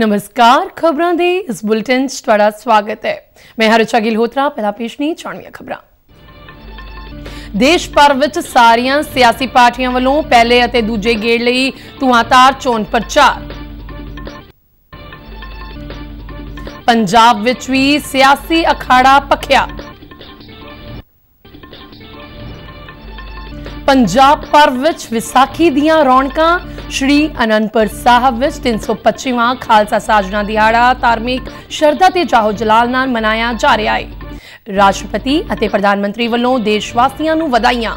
ਨਮਸਕਾਰ ਖਬਰਾਂ ਦੇ ਇਸ ਬੁਲੇਟਿਨ 'ਚ ਤੁਹਾਡਾ ਸਵਾਗਤ ਹੈ ਮੈਂ ਹਰਚਾ ਗਿਲਹੋਤਰਾ ਪਹਿਲਾ ਪੇਸ਼ ਨਹੀਂ ਚਾਣਵੀਆਂ ਖਬਰਾਂ ਦੇਸ਼ ਭਰ ਵਿੱਚ ਸਾਰੀਆਂ ਸਿਆਸੀ ਪਾਰਟੀਆਂ ਵੱਲੋਂ ਪਹਿਲੇ ਅਤੇ ਦੂਜੇ ਗੇੜ ਲਈ ਧੂਆਂਧਾਰ ਚੋਣ ਪ੍ਰਚਾਰ ਪੰਜਾਬ ਵਿੱਚ ਵੀ ਸਿਆਸੀ ਅਖਾੜਾ ਪਖਿਆ ਪੰਜਾਬ ਭਰ ਵਿੱਚ ਵਿਸਾਖੀ ਦੀਆਂ ਰੌਣਕਾਂ ਸ਼੍ਰੀ ਅਨੰਦਪੁਰ ਸਾਹਿਬ ਵਿੱਚ 325ਵਾਂ ਖਾਲਸਾ ਸਾਜਣਾ ਦਿਹਾੜਾ ਧਾਰਮਿਕ ਸ਼ਰਧਾ ਤੇ ਚਾਹੋ ਜਲਾਲ ਨਾਲ ਮਨਾਇਆ ਜਾ ਰਿਹਾ ਹੈ ਰਾਸ਼ਟਰਪਤੀ ਅਤੇ ਪ੍ਰਧਾਨ ਮੰਤਰੀ ਵੱਲੋਂ ਦੇਸ਼ ਵਾਸੀਆਂ ਨੂੰ ਵਧਾਈਆਂ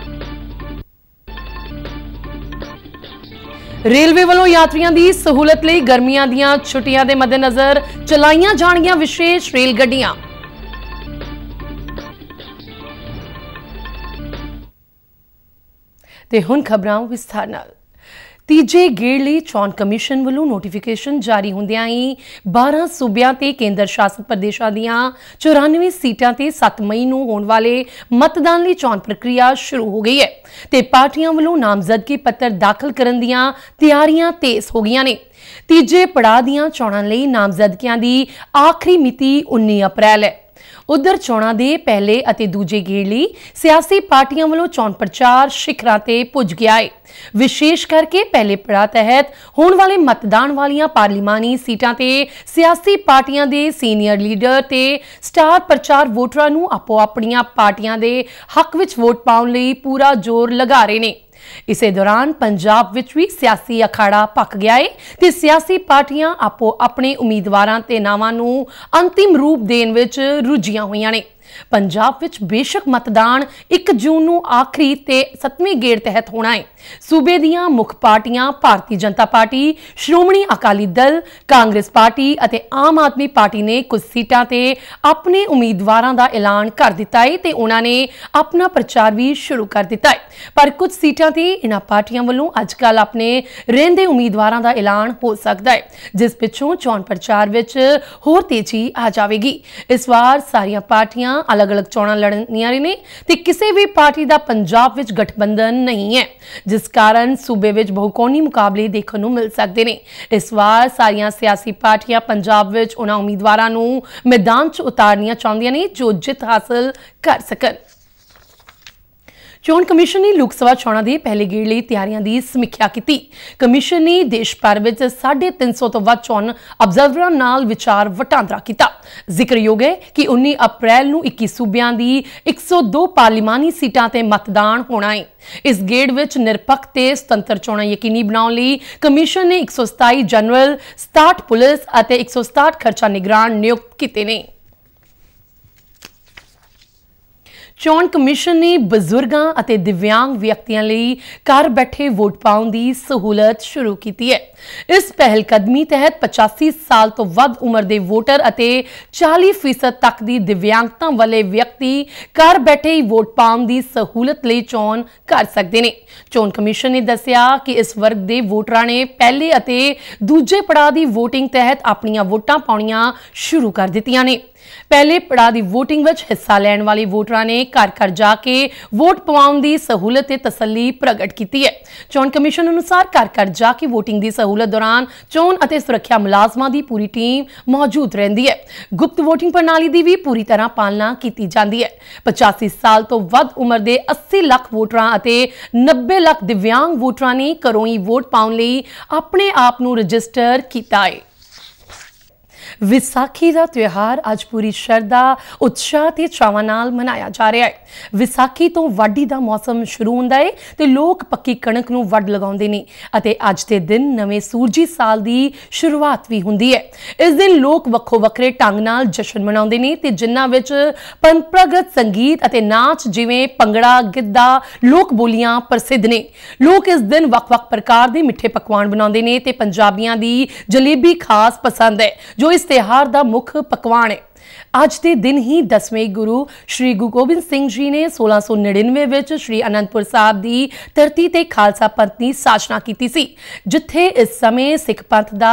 ਰੇਲਵੇ ਵੱਲੋਂ ਯਾਤਰੀਆਂ ਦੀ ਸਹੂਲਤ ਲਈ ਗਰਮੀਆਂ ਦੀਆਂ ਛੁੱਟੀਆਂ ਦੇ ਮੱਦੇਨਜ਼ਰ ਚਲਾਈਆਂ ਜਾਣਗੀਆਂ ਵਿਸ਼ੇਸ਼ ਰੇਲ ਗੱਡੀਆਂ ਤੇ ਹੁਣ ਖਬਰਾਂ ਵਿਸਥਾਰ ਨਾਲ ਤੀਜੇ ਗੇੜ ਲਈ ਚੋਣ ਕਮਿਸ਼ਨ ਵੱਲੋਂ ਨੋਟੀਫਿਕੇਸ਼ਨ ਜਾਰੀ ਹੁੰਦਿਆਂ ਹੀ 12 ਸੂਬਿਆਂ ਤੇ ਕੇਂਦਰ ਸ਼ਾਸਿਤ ਪ੍ਰਦੇਸ਼ਾਂ ਦੀਆਂ 94 ਸੀਟਾਂ ਤੇ 7 ਮਈ ਨੂੰ ਹੋਣ ਵਾਲੇ ਮਤਦਾਨ ਲਈ ਚੋਣ ਪ੍ਰਕਿਰਿਆ ਸ਼ੁਰੂ ਹੋ ਗਈ ਹੈ ਤੇ ਪਾਰਟੀਆਂ ਵੱਲੋਂ ਨਾਮਜ਼ਦਗੀ ਪੱਤਰ ਦਾਖਲ ਕਰਨ ਦੀਆਂ ਤਿਆਰੀਆਂ ਤੇਜ਼ ਹੋ ਗਈਆਂ ਨੇ ਤੀਜੇ ਪੜਾਅ ਦੀਆਂ ਚੋਣਾਂ ਲਈ ਨਾਮਜ਼ਦਗੀਆਂ ਦੀ ਆਖਰੀ ਮਿਤੀ 19 ਅਪ੍ਰੈਲ ਹੈ ਉਧਰ ਚੋਣਾਂ ਦੇ ਪਹਿਲੇ ਅਤੇ ਦੂਜੇ ਗੇੜ ਲਈ ਸਿਆਸੀ ਪਾਰਟੀਆਂ ਵੱਲੋਂ ਚੋਣ ਪ੍ਰਚਾਰ ਸਿਖਰਾਂ ਤੇ ਪੁੱਜ ਗਿਆ ਹੈ ਵਿਸ਼ੇਸ਼ ਕਰਕੇ ਪਹਿਲੇ ਪੜਾਅ ਤਹਿਤ ਹੋਣ ਵਾਲੇ ਮਤਦਾਨ ਵਾਲੀਆਂ ਪਾਰਲੀਮਾਨੀ ਸੀਟਾਂ ਤੇ ਸਿਆਸੀ ਪਾਰਟੀਆਂ ਦੇ ਸੀਨੀਅਰ ਲੀਡਰ ਤੇ ਸਟਾਰ ਪ੍ਰਚਾਰ ਵੋਟਰਾਂ ਨੂੰ ਆਪੋ ਆਪਣੀਆਂ ਪਾਰਟੀਆਂ ਦੇ ਹੱਕ ਵਿੱਚ ਵੋਟ ਪਾਉਣ ਲਈ ਪੂਰਾ ਜ਼ੋਰ ਲਗਾ ਰਹੇ ਨੇ ਇਸੇ ਦੌਰਾਨ ਪੰਜਾਬ ਵਿੱਚ ਵੀ ਸਿਆਸੀ ਅਖਾੜਾ ਪੱਕ ਗਿਆ ਹੈ ਤੇ ਸਿਆਸੀ ਪਾਰਟੀਆਂ ਆਪੋ ਆਪਣੇ ਉਮੀਦਵਾਰਾਂ ਤੇ ਨਾਵਾਂ ਨੂੰ ਅੰਤਿਮ ਰੂਪ ਦੇਣ ਵਿੱਚ ਰੁੱਝੀਆਂ ਹੋਈਆਂ ਨੇ ਪੰਜਾਬ ਵਿੱਚ ਬੇਸ਼ੱਕ ਮਤਦਾਨ 1 ਜੂਨ ਨੂੰ ਆਖਰੀ ਤੇ 7ਵੇਂ ਗੇੜ ਤਹਿਤ ਹੋਣਾ ਹੈ ਸੂਬੇ ਦੀਆਂ ਮੁੱਖ ਪਾਰਟੀਆਂ ਭਾਰਤੀ ਜਨਤਾ ਪਾਰਟੀ ਸ਼੍ਰੋਮਣੀ ਅਕਾਲੀ ਦਲ ਕਾਂਗਰਸ ਪਾਰਟੀ ਅਤੇ ਆਮ ਆਦਮੀ ਪਾਰਟੀ ਨੇ ਕੁਝ ਸੀਟਾਂ ਤੇ ਆਪਣੇ ਉਮੀਦਵਾਰਾਂ ਦਾ ਐਲਾਨ ਕਰ ਦਿੱਤਾ ਹੈ ਤੇ ਉਹਨਾਂ ਨੇ ਆਪਣਾ ਪ੍ਰਚਾਰ ਵੀ ਸ਼ੁਰੂ ਕਰ ਦਿੱਤਾ ਹੈ ਪਰ ਕੁਝ ਸੀਟਾਂ ਤੇ ਇਹਨਾਂ ਪਾਰਟੀਆਂ ਵੱਲੋਂ ਅੱਜਕੱਲ ਆਪਣੇ ਰਹਿੰਦੇ ਉਮੀਦਵਾਰਾਂ ਦਾ ਐਲਾਨ ਹੋ ਸਕਦਾ ਹੈ ਜਿਸ ਪਿੱਛੋਂ ਚੋਣ ਪ੍ਰਚਾਰ ਵਿੱਚ ਹੋਰ ਤੇਜ਼ੀ ਆ ਜਾਵੇਗੀ ਇਸ ਵਾਰ ਸਾਰੀਆਂ ਪਾਰਟੀਆਂ ਚੋਣਾਂ ਅਲੱਗ-ਅਲੱਗ ਚੋਣਾਂ ਲੜਨੀਆਂ ਨੇ ਤੇ ਕਿਸੇ ਵੀ ਪਾਰਟੀ ਦਾ ਪੰਜਾਬ ਵਿੱਚ ਗਠਬੰਧਨ ਨਹੀਂ ਹੈ ਜਿਸ ਕਾਰਨ ਸੂਬੇ ਵਿੱਚ ਬਹੁਕੌਣੀ ਮੁਕਾਬਲੇ ਦੇਖਣ ਨੂੰ ਮਿਲ ਸਕਦੇ ਨੇ ਇਸ ਵਾਰ ਸਾਰੀਆਂ ਸਿਆਸੀ ਪਾਰਟੀਆਂ ਪੰਜਾਬ ਵਿੱਚ ਉਹਨਾਂ ਉਮੀਦਵਾਰਾਂ ਨੂੰ ਮੈਦਾਨ 'ਚ ਉਤਾਰਨੀਆਂ ਚਾਹੁੰਦੀਆਂ ਨੇ ਜੋ ਜਿੱਤ ਹਾਸਲ ਕਰ ਸਕਣ ਚੋਣ ਕਮਿਸ਼ਨ ਨੇ ਲੋਕ ਸਭਾ ਚੋਣਾਂ ਦੇ ਪਹਿਲੇ ਗੇੜ ਲਈ ਤਿਆਰੀਆਂ ਦੀ ਸਮੀਖਿਆ ਕੀਤੀ ਕਮਿਸ਼ਨ ਨੇ ਦੇਸ਼ ਭਰ ਵਿੱਚ 350 ਤੋਂ ਵੱਧ ਚੋਣ ਅਬਜ਼ਰਵਰਾਂ ਨਾਲ ਵਿਚਾਰ ਵਟਾਂਦਰਾ ਕੀਤਾ ਜ਼ਿਕਰਯੋਗ ਹੈ ਕਿ 19 ਅਪ੍ਰੈਲ ਨੂੰ 21 ਸੂਬਿਆਂ ਦੀ 102 ਪਾਰਲੀਮਾਨੀ ਸੀਟਾਂ ਤੇ ਮਤਦਾਨ ਹੋਣਾ ਹੈ ਇਸ ਗੇੜ ਵਿੱਚ ਨਿਰਪੱਖ ਤੇ ਸੁਤੰਤਰ ਚੋਣਾਂ ਯਕੀਨੀ ਬਣਾਉਣ ਲਈ ਕਮਿਸ਼ਨ ਨੇ 127 ਜਨਰਲ 67 ਪੁਲਿਸ ਅਤੇ 167 ਖਰਚਾ ਨਿਗਰਾਨ ਨਿਯੁਕਤ ਕੀਤੇ ਨੇ ਚੋਣ ਕਮਿਸ਼ਨ ਨੇ ਬਜ਼ੁਰਗਾਂ ਅਤੇ ਦਿਵਿਆਂਗ ਵਿਅਕਤੀਆਂ ਲਈ ਘਰ ਬੈਠੇ ਵੋਟ ਪਾਉਣ ਦੀ ਸਹੂਲਤ ਸ਼ੁਰੂ ਕੀਤੀ ਹੈ ਇਸ ਪਹਿਲ ਕਦਮੀ ਤਹਿਤ 85 ਸਾਲ ਤੋਂ ਵੱਧ ਉਮਰ ਦੇ ਵੋਟਰ ਅਤੇ 40% ਤੱਕ ਦੀ ਦਿਵਿਆਂਗਤਾ ਵਾਲੇ ਵਿਅਕਤੀ ਘਰ ਬੈਠੇ ਹੀ ਵੋਟ ਪਾਉਣ ਦੀ ਸਹੂਲਤ ਲਈ ਚੋਣ ਕਰ ਸਕਦੇ ਨੇ ਚੋਣ ਕਮਿਸ਼ਨ ਨੇ ਦੱਸਿਆ ਕਿ ਇਸ ਵਰਗ ਦੇ ਵੋਟਰਾਂ ਨੇ ਪਹਿਲੇ ਅਤੇ ਦੂਜੇ ਪੜਾਅ ਦੀ VOTING ਤਹਿਤ ਆਪਣੀਆਂ ਵੋਟਾਂ ਪਾਉਣੀਆਂ ਸ਼ੁਰੂ ਕਰ ਦਿੱਤੀਆਂ ਨੇ ਪਹਿਲੇ ਪੜਾਅ ਦੀ VOTING ਵਿੱਚ ਹਿੱਸਾ ਲੈਣ ਵਾਲੇ ਵੋਟਰਾਂ ਨੇ ਘਰ-ਘਰ ਜਾ ਕੇ ਵੋਟ ਪਵਾਉਣ ਦੀ ਸਹੂਲਤ ਤੇ ਤਸੱਲੀ ਪ੍ਰਗਟ ਕੀਤੀ ਹੈ ਚੋਣ ਕਮਿਸ਼ਨ ਅਨੁਸਾਰ ਘਰ-ਘਰ ਜਾ ਕੇ VOTING ਦੀ ਸਹੂਲਤ ਦੌਰਾਨ ਚੋਣ ਅਤੇ ਸੁਰੱਖਿਆ ਮੁਲਾਜ਼ਮਾਂ ਦੀ ਪੂਰੀ ਟੀਮ ਮੌਜੂਦ ਰਹਿੰਦੀ ਹੈ ਗੁਪਤ VOTING ਪ੍ਰਣਾਲੀ ਦੀ ਵੀ ਪੂਰੀ ਤਰ੍ਹਾਂ ਪਾਲਣਾ ਕੀਤੀ ਜਾਂਦੀ ਹੈ 85 ਸਾਲ ਤੋਂ ਵੱਧ ਉਮਰ ਦੇ 80 ਲੱਖ ਵੋਟਰਾਂ ਅਤੇ 90 ਲੱਖ ਦਿਵਿਆਂਗ ਵੋਟਰਾਂ ਨੇ ਕਰੋਈ ਵੋਟ ਪਾਉਣ ਲਈ ਆਪਣੇ ਆਪ ਨੂੰ ਰਜਿਸਟਰ ਕੀਤਾ ਹੈ ਵਿਸਾਖੀ ਦਾ ਤਿਉਹਾਰ ਅੱਜ ਪੂਰੀ ਸ਼ਰਧਾ ਉਤਸ਼ਾਹ ਤੇ ਚਾਵਾਂ ਨਾਲ ਮਨਾਇਆ ਜਾ ਰਿਹਾ ਹੈ ਵਿਸਾਖੀ ਤੋਂ ਵਾਢੀ ਦਾ ਮੌਸਮ ਸ਼ੁਰੂ ਹੁੰਦਾ ਹੈ ਤੇ ਲੋਕ ਪੱਕੀ ਕਣਕ ਨੂੰ ਵੱਢ ਲਗਾਉਂਦੇ ਨੇ ਅਤੇ ਅੱਜ ਦੇ ਦਿਨ ਨਵੇਂ ਸੂਰਜੀ ਸਾਲ ਦੀ ਸ਼ੁਰੂਆਤ ਵੀ ਹੁੰਦੀ ਹੈ ਇਸ ਦਿਨ ਲੋਕ ਵੱਖੋ ਵੱਖਰੇ ਢੰਗ ਨਾਲ ਜਸ਼ਨ ਮਨਾਉਂਦੇ ਨੇ ਤੇ ਜਿਨ੍ਹਾਂ ਵਿੱਚ ਪਰੰਪਰਾਗਤ ਸੰਗੀਤ ਅਤੇ ਨਾਚ ਜਿਵੇਂ ਪੰਗੜਾ ਗਿੱਧਾ ਲੋਕ ਬੋਲੀਆਂ ਪ੍ਰਸਿੱਧ ਨੇ ਲੋਕ ਇਸ ਦਿਨ ਵੱਖ-ਵੱਖ ਪ੍ਰਕਾਰ ਦੇ ਮਿੱਠੇ ਪਕਵਾਨ ਬਣਾਉਂਦੇ ਨੇ ਤੇ ਪੰਜਾਬੀਆਂ ਦੀ ਜਲੇਬੀ ਖਾਸ ਪਸੰਦ ਹੈ ਜੋ ਇਸ ਤਿਹਾਰ ਦਾ ਮੁੱਖ ਪਕਵਾਨ ਹੈ ਅੱਜ ਦੇ ਦਿਨ ਹੀ 10ਵੇਂ ਗੁਰੂ ਸ੍ਰੀ ਗੁਰੂ ਗੋਬਿੰਦ ਸਿੰਘ ਜੀ ਨੇ 1699 ਵਿੱਚ ਸ੍ਰੀ ਅਨੰਦਪੁਰ ਸਾਹਿਬ ਦੀ ਧਰਤੀ ਤੇ ਖਾਲਸਾ ਪੰਥ ਦੀ ਸਾਜਨਾ ਕੀਤੀ ਸੀ ਜਿੱਥੇ ਇਸ ਸਮੇਂ ਸਿੱਖ ਪੰਥ ਦਾ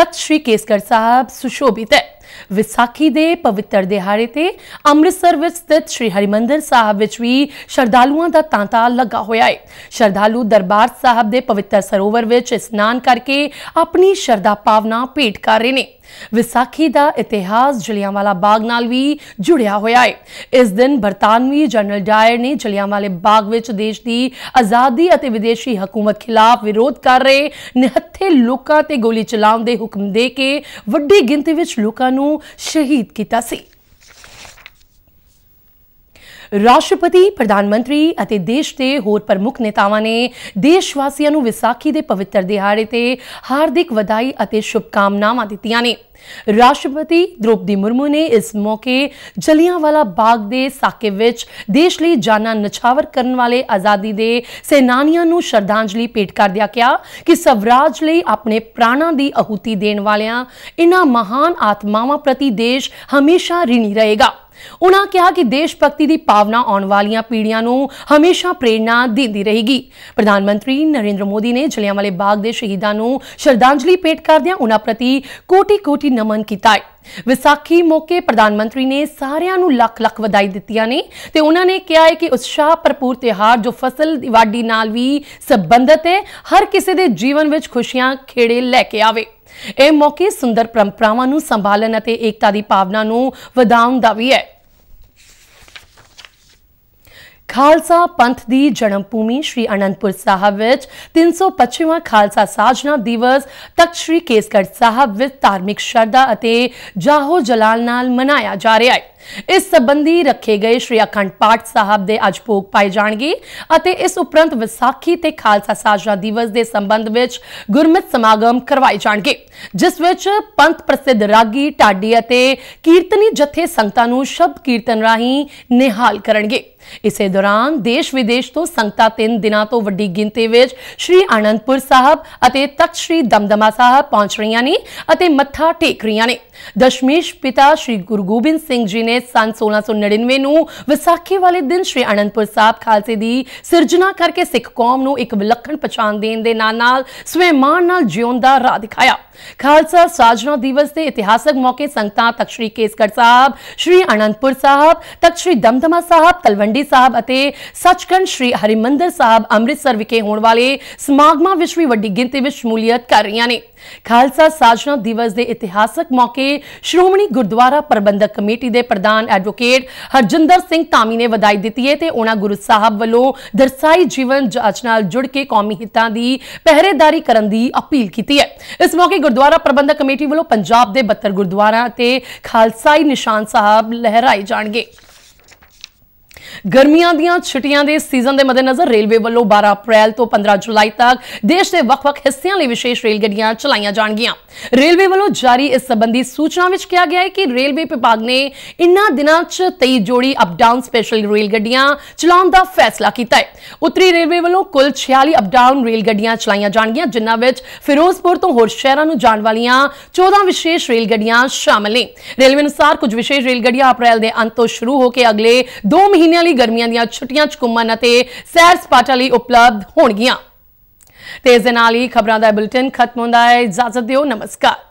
ਤਖਤ ਸ੍ਰੀ ਕੇਸਗੜ ਸਾਹਿਬ ਸੁਸ਼ੋਭਿਤ ਹੈ ਵਿਸਾਖੀ ਦੇ ਪਵਿੱਤਰ ਦਿਹਾੜੇ ਤੇ ਅੰਮ੍ਰਿਤਸਰ ਵਿੱਚ ਸਥਿਤ ਸ੍ਰੀ ਹਰਿਮੰਦਰ ਸਾਹਿਬ ਵਿੱਚ ਵੀ ਸ਼ਰਧਾਲੂਆਂ ਦਾ ਤਾਂਤਾ ਲੱਗਾ ਹੋਇਆ ਹੈ ਸ਼ਰਧਾਲੂ ਦਰਬਾਰ ਸਾਹਿਬ ਦੇ ਪਵਿੱਤਰ ਸਰੋਵਰ ਵਿੱਚ ਇਸ਼ਨਾਨ ਕਰਕੇ ਆਪਣੀ ਸ਼ਰਧਾ ਪਾਵਨਾ ਭੇਟ ਕਰ ਰਹੇ ਨੇ ਵਿਸਾਖੀ ਦਾ ਇਤਿਹਾਸ ਜਲਿਆਂਵਾਲਾ ਬਾਗ ਨਾਲ ਵੀ ਜੁੜਿਆ ਹੋਇਆ ਹੈ ਇਸ ਦਿਨ ਬਰਤਾਨਵੀ ਜਨਰਲ ਡਾਇਰ ਨੇ ਜਲਿਆਂਵਾਲੇ ਬਾਗ ਵਿੱਚ ਦੇਸ਼ ਦੀ ਆਜ਼ਾਦੀ ਅਤੇ ਵਿਦੇਸ਼ੀ ਹਕੂਮਤ ਖਿਲਾਫ ਵਿਰੋਧ ਕਰ ਰਹੇ ਨਿਹੱਥੇ ਲੋਕਾਂ ਤੇ ਗੋਲੀ ਚਲਾਉਣ ਦੇ ਹੁਕਮ ਦੇ ਕੇ ਵੱਡੀ ਗਿਣਤੀ ਵਿੱਚ ਲੋਕਾਂ ਨੂੰ ਸ਼ਹੀਦ ਕੀਤਾ ਸੀ ਰਾਸ਼ਟਰਪਤੀ ਪ੍ਰਧਾਨ ਮੰਤਰੀ ਅਤੇ ਦੇਸ਼ ਦੇ ਹੋਰ ਪ੍ਰਮੁੱਖ ਨੇਤਾਵਾਂ ਨੇ ਦੇਸ਼ ਵਾਸੀਆਂ ਨੂੰ ਵਿਸਾਖੀ ਦੇ ਪਵਿੱਤਰ ਦਿਹਾੜੇ ਤੇ ਹਾਰਦਿਕ ਵਧਾਈ ਅਤੇ ਸ਼ੁਭਕਾਮਨਾਵਾਂ ਦਿੱਤੀਆਂ ਨੇ ਰਾਸ਼ਟਰਪਤੀ ਦ੍ਰੋਪਦੀ ਮੁਰਮੂ ਨੇ ਇਸ ਮੌਕੇ ਜਲਿਆਂਵਾਲਾ ਬਾਗ ਦੇ ਸਾਕੇ ਵਿੱਚ ਦੇਸ਼ ਲਈ ਜਾਨਾਂ ਨਛਾਵਰ ਕਰਨ ਵਾਲੇ ਆਜ਼ਾਦੀ ਦੇ ਸੈਨਾਨੀਆਂ ਨੂੰ ਸ਼ਰਧਾਂਜਲੀ ਭੇਟ ਕਰਦਿਆਂ ਕਿਹਾ ਕਿ ਸਵਰਾਜ ਲਈ ਆਪਣੇ ਪ੍ਰਾਣਾਂ ਦੀ ਆਹੂਤੀ ਦੇਣ ਵਾਲਿਆਂ ਇਨ੍ਹਾਂ ਮਹਾਨ ਆਤਮਾਵਾਂ ਪ੍ਰਤੀ ਦੇਸ਼ ਹਮੇਸ਼ਾ ਰਿਣੀ ਰਹੇਗਾ ਉਹਨਾਂ ਕਿਹਾ ਕਿ ਦੇਸ਼ ਭਗਤੀ ਦੀ ਭਾਵਨਾ ਆਉਣ ਵਾਲੀਆਂ ਪੀੜ੍ਹੀਆਂ ਨੂੰ ਹਮੇਸ਼ਾ ਪ੍ਰੇਰਣਾ ਦਿੰਦੀ ਰਹੇਗੀ ਪ੍ਰਧਾਨ ਮੰਤਰੀ ਨਰਿੰਦਰ ਮੋਦੀ ਨੇ ਜਲਿਆਂਵਾਲੇ ਬਾਗ ਦੇ ਸ਼ਹੀਦਾਂ ਨੂੰ ਸ਼ਰਧਾਂਜਲੀ ਭੇਟ ਕਰਦਿਆਂ ਉਨ੍ਹਾਂ ਪ੍ਰਤੀ ਕੋਟੀ-ਕੋਟੀ ਨਮਨ ਕੀਤਾ ਹੈ ਵਿਸਾਖੀ ਮੌਕੇ ਪ੍ਰਧਾਨ ਮੰਤਰੀ ਨੇ ਸਾਰਿਆਂ ਨੂੰ ਲੱਖ-ਲੱਖ ਵਧਾਈ ਦਿੱਤੀਆਂ ਨੇ ਤੇ ਉਹਨਾਂ ਨੇ ਕਿਹਾ ਹੈ ਕਿ ਉਤਸ਼ਾਹ ਭਰਪੂਰ ਤਿਹਾਰ ਜੋ ਫਸਲ ਦੀ ਵਾਢੀ ਨਾਲ ਵੀ ਸਬੰਧਤ ਹੈ ਹਰ ਕਿਸੇ ਦੇ ਜੀਵਨ ਵਿੱਚ ਖੁਸ਼ੀਆਂ ਖੇੜੇ ਲੈ ਕੇ ਆਵੇ ਇਹ ਮੌਕੇ ਸੁੰਦਰ ਪਰੰਪਰਾਵਾਂ ਨੂੰ ਸੰਭਾਲਣ ਅਤੇ ਏਕਤਾ ਦੀ ਭਾਵਨਾ ਨੂੰ ਵਧਾਉਣ ਦਾ ਵੀ ਹੈ ਖਾਲਸਾ ਪੰਥ ਦੀ ਜਨਮ ਭੂਮੀ ਸ੍ਰੀ ਅਨੰਦਪੁਰ ਸਾਹਿਬ ਵਿੱਚ 325ਵਾਂ ਖਾਲਸਾ ਸਾਜਨਾ ਦਿਵਸ ਤਖਤ ਸ੍ਰੀ ਕੇਸਗੜ੍ਹ ਸਾਹਿਬ ਵਿੱਚ ਧਾਰਮਿਕ ਸ਼ਰਧਾ ਅਤੇ ਜਾਹੋ ਜਲਾਲ ਨਾਲ ਮਨਾਇਆ ਜਾ ਰਿਹਾ ਹੈ ਇਸ ਸੰਬੰਧੀ ਰੱਖੇ ਗਏ ਸ਼੍ਰੀ ਅਖੰਡ ਪਾਠ ਸਾਹਿਬ ਦੇ ਅੱਜ ਭੋਗ ਪਾਏ ਜਾਣਗੇ ਅਤੇ ਇਸ ਉਪਰੰਤ ਵਿਸਾਖੀ ਤੇ ਖਾਲਸਾ ਸਾਜਨਾ ਦਿਵਸ ਦੇ ਸੰਬੰਧ ਵਿੱਚ ਗੁਰਮਤ ਸਮਾਗਮ ਕਰਵਾਏ ਜਾਣਗੇ ਜਿਸ ਵਿੱਚ ਪੰਥ ਪ੍ਰਸਿੱਧ ਰਾਗੀ ਢਾਡੀ ਅਤੇ ਕੀਰਤਨੀ ਜਥੇ ਸੰਗਤਾਂ ਨੂੰ ਸ਼ਬਦ ਕੀਰਤਨ ਰਾਹੀਂ ਨਿਹਾਲ ਕਰਨਗੇ ਇਸੇ ਦੌਰਾਨ ਦੇਸ਼ ਵਿਦੇਸ਼ ਤੋਂ ਸੰਗਤਾਂ ਤਿੰਨ ਦਿਨਾਂ ਤੋਂ ਵੱਡੀ ਗਿਣਤੀ ਵਿੱਚ ਸ਼੍ਰੀ ਆਨੰਦਪੁਰ ਸਾਹਿਬ ਅਤੇ ਤਖਤ ਸ਼੍ਰੀ ਦਮਦਮਾ ਸਾਹਿਬ ਪਹੁੰਚ ਰਹੀਆਂ ਨੇ ਅਤੇ ਮੱਥਾ ਟੇਕ ਰਹੀਆਂ ਨੇ ਦਸ਼ਮੇਸ਼ ਪਿਤਾ ਸ਼੍ਰੀ ਗੁਰੂ ਗੋਬਿੰਦ ਸਿੰਘ ਜੀ ਨੇ ਸਨ 1699 ਨੂੰ ਵਿਸਾਖੀ ਵਾਲੇ ਦਿਨ ਸ਼੍ਰੀ ਅਨੰਦਪੁਰ ਸਾਹਿਬ ਖਾਲਸੇ ਦੀ ਸਿਰਜਣਾ ਕਰਕੇ ਸਿੱਖ ਕੌਮ ਨੂੰ ਇੱਕ ਵਿਲੱਖਣ ਪਛਾਣ ਦੇਣ ਦੇ ਨਾਲ ਨਾਲ ਸਵੈਮਾਨ ਨਾਲ ਜਿਉਣ ਦਾ ਰਾਹ ਦਿਖਾਇਆ ਖਾਲਸਾ ਸਾਜਨਾ ਦਿਵਸ ਦੇ ਇਤਿਹਾਸਕ ਮੌਕੇ ਸੰਗਤਾਂ ਤਖਤ ਸ਼੍ਰੀ ਕੇਸਗੜ੍ਹ ਸਾਹਿਬ ਸ਼੍ਰੀ ਅਨੰਦਪੁਰ ਸਾਹਿਬ ਤਖਤ ਸ਼੍ਰੀ ਦਮਦਮਾ ਸਾਹਿਬ ਤਲਵੰਡੀ ਸਾਹਿਬ ਅਤੇ ਸੱਚਖੰਡ ਸ਼੍ਰੀ ਹਰਿਮੰਦਰ ਸਾਹਿਬ ਅੰਮ੍ਰਿਤਸਰ ਵਿਖੇ ਹੋਣ ਵਾਲੇ ਸਮਾਗਮਾਂ ਵਿੱਚ ਵੀ ਵੱਡੀ ਗਿਣਤੀ ਵਿੱਚ ਸ਼ਮੂਲੀਅਤ ਕਰ ਰਹੀਆਂ ਨੇ ਖਾਲਸਾ ਸਾਜਨਾ ਦਿਵਸ ਦੇ ਇਤਿਹਾਸਕ ਮੌਕੇ ਸ਼੍ਰੋਮਣੀ ਗੁਰਦੁਆਰਾ ਪ੍ਰਬੰਧਕ ਕਮੇਟੀ ਦੇ ਪ੍ਰਧਾਨ ਐਡਵੋਕੇਟ ਹਰਜਿੰਦਰ ਸਿੰਘ ਧਾਮੀ ਨੇ ਵਧਾਈ ਦਿੱਤੀ ਹੈ ਤੇ ਉਹਨਾਂ ਗੁਰੂ ਸਾਹਿਬ ਵੱਲੋਂ ਦਰਸਾਈ ਜੀਵਨ ਜਾਂਚ ਨਾਲ ਜੁੜ ਕੇ ਕੌਮੀ ਹਿੱਤਾਂ ਦੀ ਪਹਿਰੇਦਾਰੀ ਕਰਨ ਦੀ ਅਪੀਲ ਕੀਤੀ ਹੈ ਇਸ ਮੌਕੇ ਗੁਰਦੁਆਰਾ ਪ੍ਰਬੰਧਕ ਕਮੇਟੀ ਵੱਲੋਂ ਪੰਜਾਬ ਦੇ 72 ਗੁਰਦੁਆਰਾ ਤੇ ਖਾਲਸਾਈ ਨਿਸ਼ਾਨ ਸਾਹਿਬ ਲਹਿਰਾਏ ਜਾਣਗੇ ਗਰਮੀਆਂ ਦੀਆਂ ਛੁੱਟੀਆਂ ਦੇ ਸੀਜ਼ਨ ਦੇ ਮੱਦੇਨਜ਼ਰ ਰੇਲਵੇ ਵੱਲੋਂ 12 ਅਪ੍ਰੈਲ ਤੋਂ 15 ਜੁਲਾਈ ਤੱਕ ਦੇਸ਼ ਦੇ ਵੱਖ-ਵੱਖ ਹਿੱਸਿਆਂ ਲਈ ਵਿਸ਼ੇਸ਼ ਰੇਲ ਗੱਡੀਆਂ ਚਲਾਈਆਂ ਜਾਣਗੀਆਂ ਰੇਲਵੇ ਵੱਲੋਂ ਜਾਰੀ ਇਸ ਸੰਬੰਧੀ ਸੂਚਨਾ ਵਿੱਚ ਕਿਹਾ ਗਿਆ ਹੈ ਕਿ ਰੇਲਵੇ ਵਿਭਾਗ ਨੇ ਇਨ੍ਹਾਂ ਦਿਨਾਂ 'ਚ 23 ਜੋੜੀ ਅਪ ਡਾਊਨ ਸਪੈਸ਼ਲ ਰੇਲ ਗੱਡੀਆਂ ਚਲਾਉਣ ਦਾ ਫੈਸਲਾ ਕੀਤਾ ਹੈ ਉੱਤਰੀ ਰੇਲਵੇ ਵੱਲੋਂ ਕੁੱਲ 46 ਅਪ ਡਾਊਨ ਰੇਲ ਗੱਡੀਆਂ ਚਲਾਈਆਂ ਜਾਣਗੀਆਂ ਜਿਨ੍ਹਾਂ ਵਿੱਚ ਫਿਰੋਜ਼ਪੁਰ ਤੋਂ ਹੋਰ ਸ਼ਹਿਰਾਂ ਨੂੰ ਜਾਣ ਵਾਲੀਆਂ 14 ਵਿਸ਼ੇਸ਼ ਰੇਲ ਗੱਡੀਆਂ ਸ਼ਾਮਲ ਨੇ ਰੇਲਵੇ ਅਨੁਸਾਰ ਕੁਝ ਵਿਸ਼ੇਸ਼ ਰੇਲ ਗੱਡੀਆਂ ਅਪ੍ਰੈਲ ਦੇ ਅੰਤ ਤੋਂ ਸ਼ੁਰੂ ਹੋ ਕੇ ਅਗਲੇ 2 ਮਹੀਨੇ ਮਹੀਨਿਆਂ ਲਈ ਗਰਮੀਆਂ ਦੀਆਂ ਛੁੱਟੀਆਂ ਚ ਘੁੰਮਣ ਅਤੇ ਸੈਰ ਸਪਾਟਾ ਲਈ ਉਪਲਬਧ ਹੋਣਗੀਆਂ ਤੇ ਇਸ ਦੇ ਨਾਲ ਹੀ ਖਬਰਾਂ ਦਾ ਬੁਲੇਟਿਨ ਖਤਮ ਹੁੰਦਾ ਹੈ ਇਜਾਜ਼ਤ ਦਿਓ ਨਮਸਕਾਰ